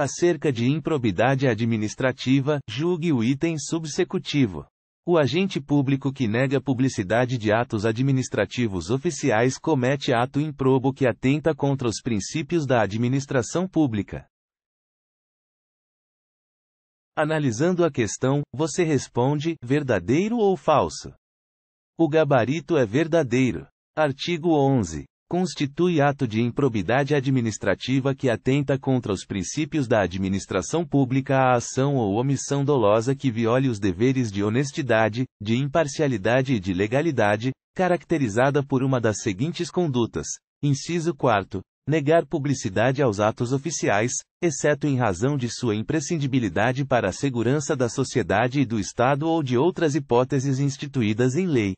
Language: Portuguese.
Acerca de improbidade administrativa, julgue o item subsecutivo. O agente público que nega publicidade de atos administrativos oficiais comete ato improbo que atenta contra os princípios da administração pública. Analisando a questão, você responde: verdadeiro ou falso? O gabarito é verdadeiro. Artigo 11 constitui ato de improbidade administrativa que atenta contra os princípios da administração pública à ação ou omissão dolosa que viole os deveres de honestidade, de imparcialidade e de legalidade, caracterizada por uma das seguintes condutas. Inciso 4. Negar publicidade aos atos oficiais, exceto em razão de sua imprescindibilidade para a segurança da sociedade e do Estado ou de outras hipóteses instituídas em lei.